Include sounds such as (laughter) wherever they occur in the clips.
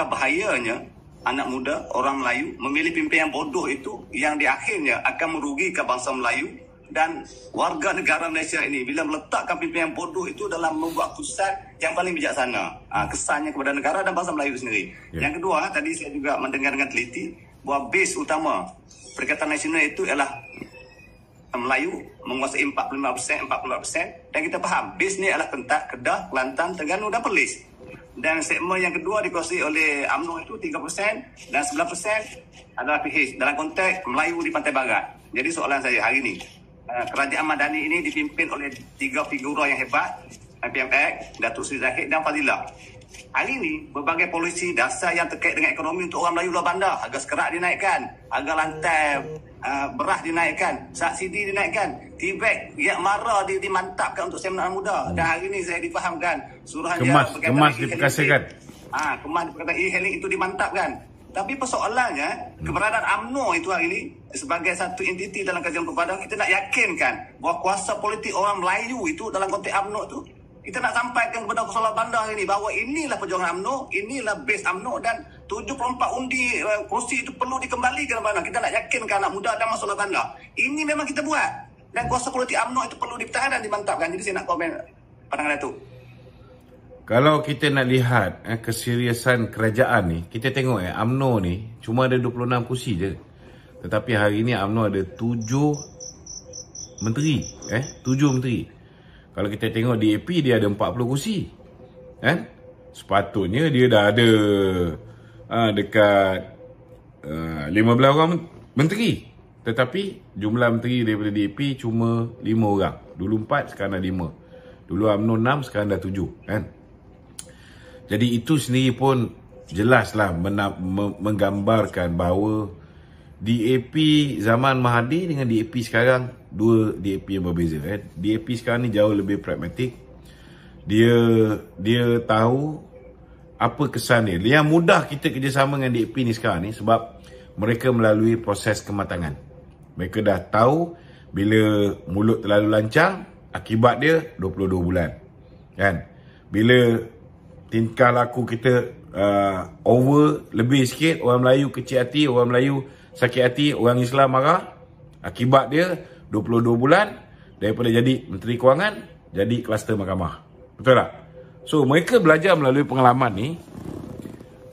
Maka bahayanya anak muda, orang Melayu memilih pimpin yang bodoh itu yang di akhirnya akan merugikan bangsa Melayu dan warga negara Malaysia ini bila meletakkan pimpin yang bodoh itu dalam membuat keputusan yang paling bijaksana ha, kesannya kepada negara dan bangsa Melayu sendiri. Ya. Yang kedua, tadi saya juga mendengar dengan teliti bahawa base utama Perikatan Nasional itu ialah Melayu menguasai 45%, 40% dan kita faham base ni adalah Kentak, Kedah, Kelantan, Terengganu dan Perlis dan segmen yang kedua dikuasai oleh UMNO itu 3% dan 9% adalah PH dalam konteks Melayu di Pantai Barat. Jadi soalan saya hari ini, eh, kerajaan Madani ini dipimpin oleh tiga figura yang hebat, MPMX, Datuk Seri Zahid dan Fadilah. Hari ini, berbagai polisi dasar yang terkait dengan ekonomi untuk orang Melayu luar bandar agar skerak dinaikkan, agar lantai eh, berah dinaikkan, subsidi dinaikkan, tibet yang marah dia dimantapkan untuk seminar muda. Dan hari ini saya difahamkan suruhan kemas, dia kemas diperkasakan. Ah, ha, kemas kata e-hailing itu dimantapkan. Tapi persoalannya, hmm. keberadaan AMNO itu hari ini sebagai satu entiti dalam kajian perpaduan, kita nak yakinkan bahawa kuasa politik orang Melayu itu dalam konteks AMNO itu, kita nak sampaikan kepada persoalan Bandar hari ini bahawa inilah perjuangan AMNO, inilah base AMNO dan 74 undi uh, eh, kursi itu perlu dikembalikan ke mana. Kita nak yakinkan anak muda dan masalah Bandar. Ini memang kita buat. Dan kuasa politik AMNO itu perlu dipertahankan dan dimantapkan. Jadi saya nak komen pandangan itu. Kalau kita nak lihat eh, keseriusan kerajaan ni, kita tengok eh, UMNO ni cuma ada 26 kursi je. Tetapi hari ini UMNO ada 7 menteri. Eh, 7 menteri. Kalau kita tengok DAP, dia ada 40 kursi. Eh? Sepatutnya dia dah ada ha, dekat uh, ah, 15 orang menteri. Tetapi jumlah menteri daripada DAP cuma 5 orang. Dulu 4, sekarang dah 5. Dulu UMNO 6, sekarang ada 7. Kan? Eh? Jadi itu sendiri pun jelaslah menab, me, menggambarkan bahawa DAP zaman Mahadi dengan DAP sekarang dua DAP yang berbeza. Eh. DAP sekarang ni jauh lebih pragmatik. Dia dia tahu apa kesan dia. Yang mudah kita kerjasama dengan DAP ni sekarang ni sebab mereka melalui proses kematangan. Mereka dah tahu bila mulut terlalu lancang, akibat dia 22 bulan. Kan? Bila tingkah laku kita uh, over lebih sikit orang Melayu kecil hati orang Melayu sakit hati orang Islam marah akibat dia 22 bulan daripada jadi menteri kewangan jadi kluster mahkamah betul tak so mereka belajar melalui pengalaman ni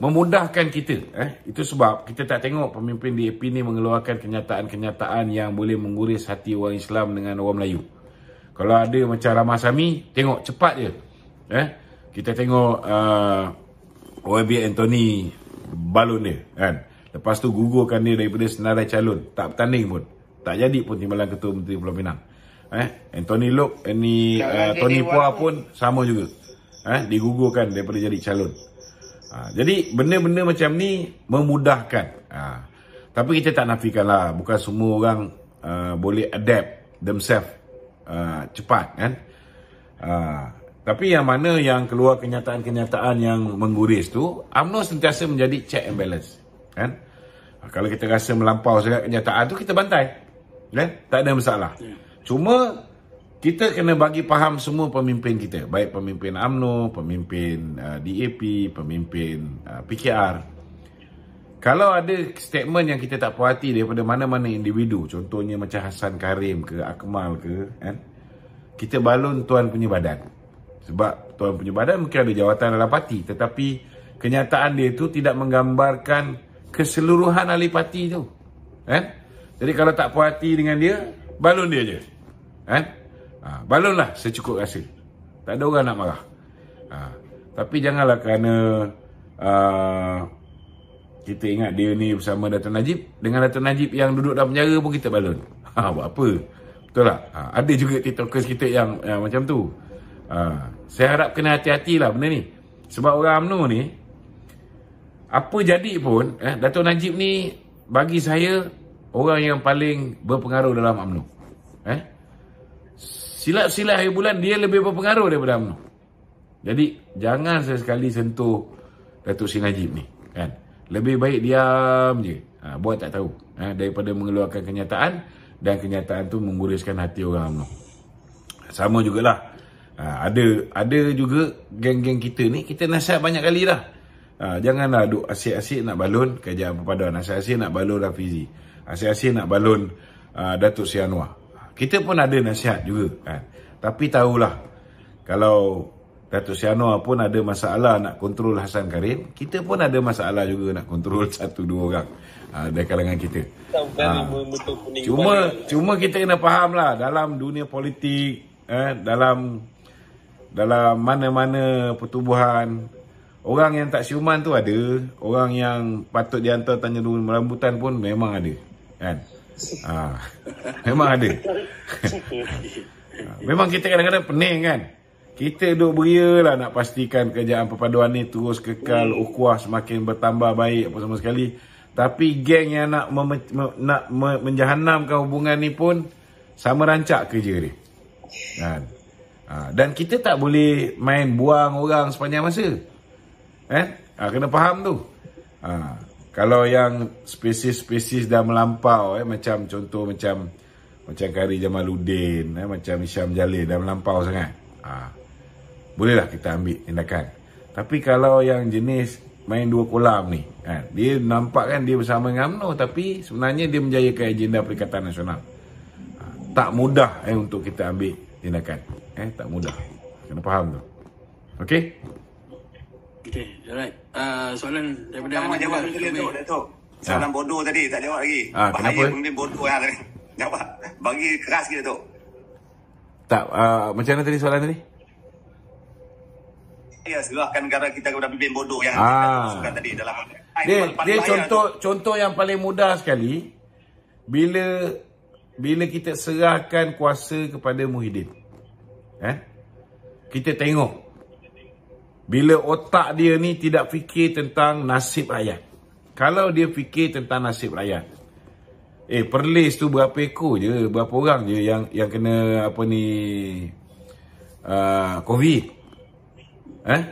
memudahkan kita eh itu sebab kita tak tengok pemimpin DAP ni mengeluarkan kenyataan-kenyataan yang boleh mengguris hati orang Islam dengan orang Melayu kalau ada macam Ramah Sami tengok cepat dia eh kita tengok uh, OMB Anthony balon dia kan lepas tu gugurkan dia daripada senarai calon tak bertanding pun tak jadi pun timbalan ketua menteri Pulau Pinang eh Anthony Lok ni uh, Tony Pua pun, pun sama juga eh digugurkan daripada jadi calon ha, jadi benda-benda macam ni memudahkan ha, tapi kita tak nafikan lah bukan semua orang uh, boleh adapt themselves uh, cepat kan Uh, tapi yang mana yang keluar kenyataan-kenyataan yang mengguris tu, UMNO sentiasa menjadi check and balance. Kan? Ha, kalau kita rasa melampau sangat kenyataan tu, kita bantai. Kan? Tak ada masalah. Ya. Cuma, kita kena bagi faham semua pemimpin kita. Baik pemimpin UMNO, pemimpin uh, DAP, pemimpin uh, PKR. Kalau ada statement yang kita tak puas hati daripada mana-mana individu, contohnya macam Hassan Karim ke Akmal ke, kan? kita balun tuan punya badan. Sebab tuan punya badan mungkin ada jawatan dalam parti tetapi kenyataan dia itu tidak menggambarkan keseluruhan ahli parti itu. Eh? Kan? Jadi kalau tak puas hati dengan dia, balun dia je. Eh? Ha, balunlah secukup rasa. Tak ada orang nak marah. Ha, tapi janganlah kerana uh, kita ingat dia ni bersama Datuk Najib. Dengan Datuk Najib yang duduk dalam penjara pun kita balun. Ha, buat apa? Betul tak? Ha, ada juga TikTokers kita yang, yang macam tu. Ha. Saya harap kena hati hati lah benda ni. Sebab orang UMNO ni, apa jadi pun, eh, Dato' Najib ni bagi saya orang yang paling berpengaruh dalam UMNO. Eh? Silap-silap hari bulan, dia lebih berpengaruh daripada UMNO. Jadi, jangan sekali sentuh Dato' Sri Najib ni. Kan? Lebih baik diam je. Ha, buat tak tahu. Ha, daripada mengeluarkan kenyataan, dan kenyataan tu mengguriskan hati orang UMNO. Sama jugalah. Ha, ada ada juga geng-geng kita ni, kita nasihat banyak kali dah. Ha, janganlah duk asyik-asyik nak balon kajian perpaduan. Asyik-asyik nak balon Rafizi. Asyik-asyik nak balon uh, Datuk Si Kita pun ada nasihat juga kan. Tapi tahulah, kalau Datuk Si pun ada masalah nak kontrol Hasan Karim, kita pun ada masalah juga nak kontrol (laughs) satu dua orang uh, dari kalangan kita. Kan ha, cuma, cuma kita kena faham lah dalam dunia politik, eh, dalam dalam mana-mana pertubuhan Orang yang tak siuman tu ada Orang yang patut dihantar tanya dulu merambutan pun memang ada Kan? Ha. (laughs) Memang ada (laughs) Memang kita kadang-kadang pening kan? Kita duduk beria lah nak pastikan kerjaan perpaduan ni terus kekal ukuah semakin bertambah baik apa sama sekali. Tapi geng yang nak, me- me- nak me- menjahanamkan hubungan ni pun sama rancak kerja dia. Kan? Ha, dan kita tak boleh main buang orang sepanjang masa. Eh? Ha, kena faham tu. Ha, kalau yang spesies-spesies dah melampau eh, macam contoh macam macam Kari Jamaluddin, eh, macam Isyam Jalil dah melampau sangat. Ha, bolehlah kita ambil tindakan. Tapi kalau yang jenis main dua kolam ni, kan, dia nampak kan dia bersama dengan UMNO tapi sebenarnya dia menjayakan agenda Perikatan Nasional. Ha, tak mudah eh, untuk kita ambil tindakan eh tak mudah kena faham tu okay? Okay, alright uh, soalan daripada Tama anak jawab dia tu Soalan ha. bodoh tadi tak jawab lagi. Ha, Bahaya kenapa? pemimpin bodoh lah tadi. (laughs) Jawab. Bagi keras kita tu. Tak, uh, macam mana tadi soalan tadi? Ya, serahkan negara kita kepada pemimpin bodoh yang Ah. kita masukkan tadi dalam dia, dia contoh tu. contoh yang paling mudah sekali bila bila kita serahkan kuasa kepada Muhyiddin. Eh? Kita tengok. Bila otak dia ni tidak fikir tentang nasib rakyat. Kalau dia fikir tentang nasib rakyat. Eh, perlis tu berapa ekor je, berapa orang je yang yang kena apa ni uh, COVID. Eh?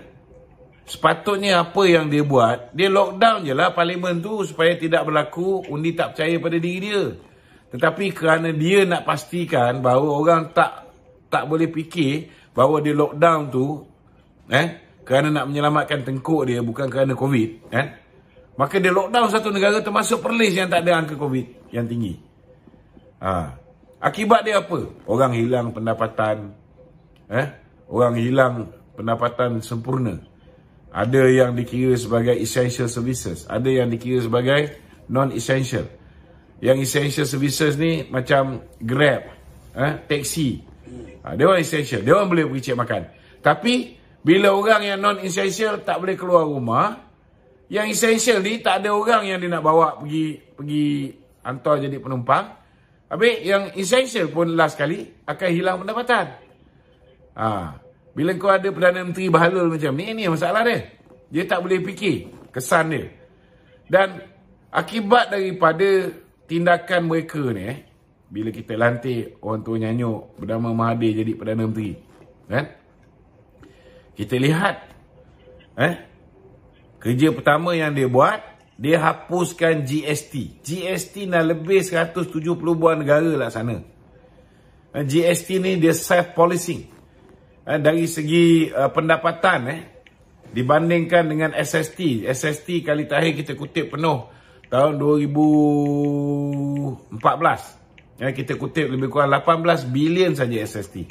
Sepatutnya apa yang dia buat, dia lockdown je lah parlimen tu supaya tidak berlaku undi tak percaya pada diri dia. Tetapi kerana dia nak pastikan bahawa orang tak tak boleh fikir bahawa dia lockdown tu eh kerana nak menyelamatkan tengkuk dia bukan kerana covid eh maka dia lockdown satu negara termasuk Perlis yang tak ada angka covid yang tinggi ha akibat dia apa orang hilang pendapatan eh orang hilang pendapatan sempurna ada yang dikira sebagai essential services ada yang dikira sebagai non essential yang essential services ni macam grab eh taxi Ha, dia orang essential. Dia orang boleh pergi cek makan. Tapi, bila orang yang non-essential tak boleh keluar rumah, yang essential ni tak ada orang yang dia nak bawa pergi pergi hantar jadi penumpang. Tapi yang essential pun last kali akan hilang pendapatan. Ha. Bila kau ada Perdana Menteri Bahalul macam ni, ini masalah dia. Dia tak boleh fikir kesan dia. Dan akibat daripada tindakan mereka ni, eh, bila kita lantik orang tua nyanyuk bernama Mahathir jadi Perdana Menteri. kan? Kita lihat eh? kerja pertama yang dia buat, dia hapuskan GST. GST dah lebih 170 buah negara lah sana. Eh, GST ni dia self policy. Eh, dari segi uh, pendapatan eh, dibandingkan dengan SST. SST kali terakhir kita kutip penuh tahun 2014. Eh, kita kutip lebih kurang 18 bilion saja SST.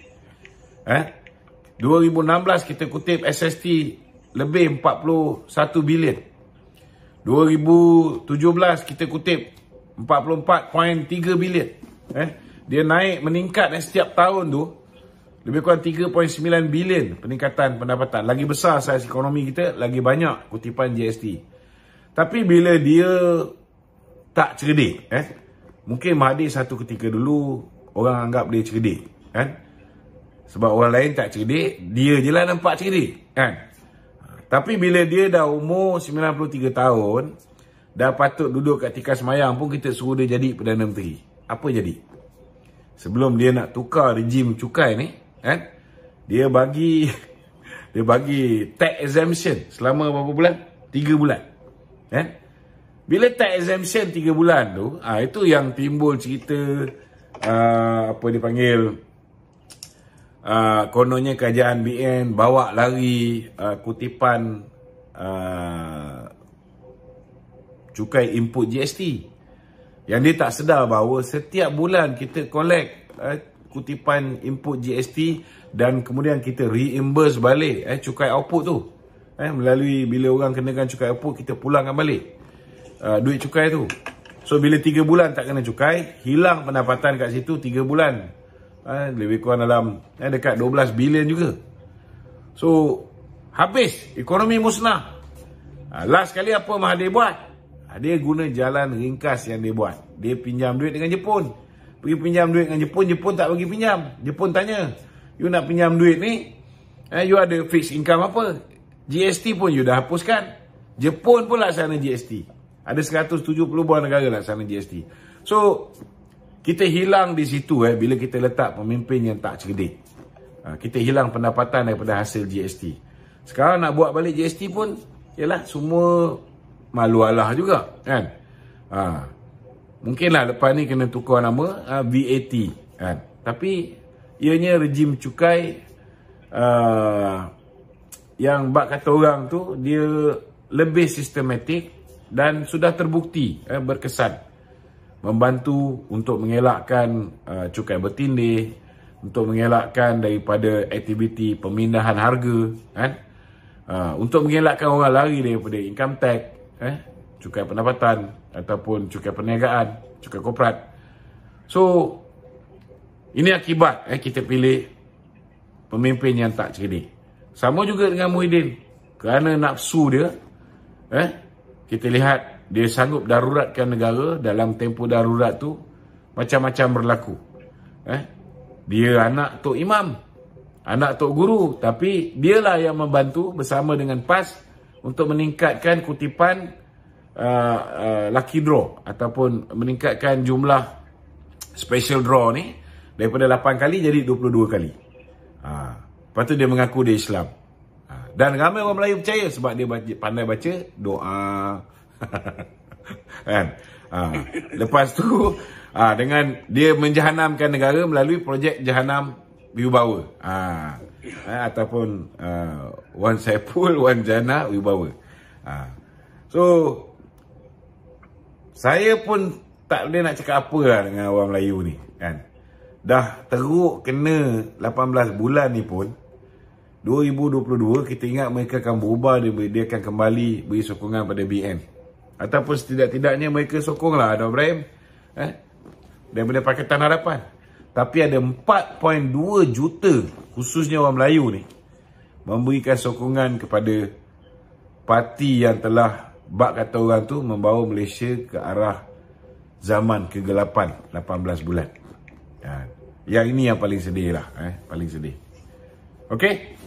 Eh, 2016 kita kutip SST lebih 41 bilion. 2017 kita kutip 44.3 bilion. Eh, dia naik meningkat eh, setiap tahun tu lebih kurang 3.9 bilion peningkatan pendapatan. Lagi besar saiz ekonomi kita, lagi banyak kutipan GST. Tapi bila dia tak cerdik, eh, Mungkin Mahathir satu ketika dulu orang anggap dia cerdik, kan? Sebab orang lain tak cerdik, dia je lah nampak cerdik, kan? Tapi bila dia dah umur 93 tahun, dah patut duduk kat tikar mayang pun kita suruh dia jadi Perdana Menteri. Apa jadi? Sebelum dia nak tukar rejim cukai ni, kan? Dia bagi (laughs) dia bagi tax exemption selama berapa bulan? 3 bulan. Kan? Bila tak exemption 3 bulan tu, ah itu yang timbul cerita uh, apa dipanggil uh, kononnya kerajaan BN bawa lari uh, kutipan uh, cukai input GST. Yang dia tak sedar bahawa setiap bulan kita collect uh, kutipan input GST dan kemudian kita reimburse balik eh cukai output tu. Eh melalui bila orang kenakan cukai output kita pulangkan balik uh, duit cukai tu. So bila 3 bulan tak kena cukai, hilang pendapatan kat situ 3 bulan. Uh, lebih kurang dalam uh, dekat 12 bilion juga. So habis ekonomi musnah. Uh, last kali apa Mahathir buat? Uh, dia guna jalan ringkas yang dia buat. Dia pinjam duit dengan Jepun. Pergi pinjam duit dengan Jepun, Jepun tak bagi pinjam. Jepun tanya, you nak pinjam duit ni, eh, you ada fixed income apa? GST pun you dah hapuskan. Jepun pula sana GST. Ada 170 buah negara lah sana GST. So, kita hilang di situ eh, bila kita letak pemimpin yang tak cerdik. Ha, kita hilang pendapatan daripada hasil GST. Sekarang nak buat balik GST pun, ialah semua malu alah juga. Kan? Ha, mungkinlah lepas ni kena tukar nama ha, VAT. Kan? Tapi, ianya rejim cukai uh, yang bak kata orang tu, dia lebih sistematik dan sudah terbukti eh, berkesan membantu untuk mengelakkan uh, cukai bertindih untuk mengelakkan daripada aktiviti pemindahan harga kan uh, untuk mengelakkan orang lari daripada income tax eh cukai pendapatan ataupun cukai perniagaan cukai korporat so ini akibat eh kita pilih pemimpin yang tak cerdik sama juga dengan Muhyiddin kerana nafsu dia eh kita lihat dia sanggup daruratkan negara dalam tempoh darurat tu macam-macam berlaku. Eh? Dia anak Tok Imam, anak Tok Guru tapi dialah yang membantu bersama dengan PAS untuk meningkatkan kutipan uh, uh, lucky draw ataupun meningkatkan jumlah special draw ni daripada 8 kali jadi 22 kali. Ha. Lepas tu dia mengaku dia Islam. Dan ramai orang Melayu percaya sebab dia baca, pandai baca doa. (laughs) kan? Ha. Lepas tu ha, dengan dia menjahanamkan negara melalui projek Jahanam Wibawa. Ha. ha. Ataupun uh, ha, One Saipul, One (laughs) Jana, Wibawa. Ha. So, saya pun tak boleh nak cakap apa lah dengan orang Melayu ni. Kan? Dah teruk kena 18 bulan ni pun. 2022 kita ingat mereka akan berubah dia, dia akan kembali beri sokongan pada BN ataupun setidak-tidaknya mereka sokonglah Adam Ibrahim eh daripada Pakatan Harapan tapi ada 4.2 juta khususnya orang Melayu ni memberikan sokongan kepada parti yang telah bak kata orang tu membawa Malaysia ke arah zaman kegelapan 18 bulan. Ya. Yang ini yang paling sedih lah. Eh. Paling sedih. Okay?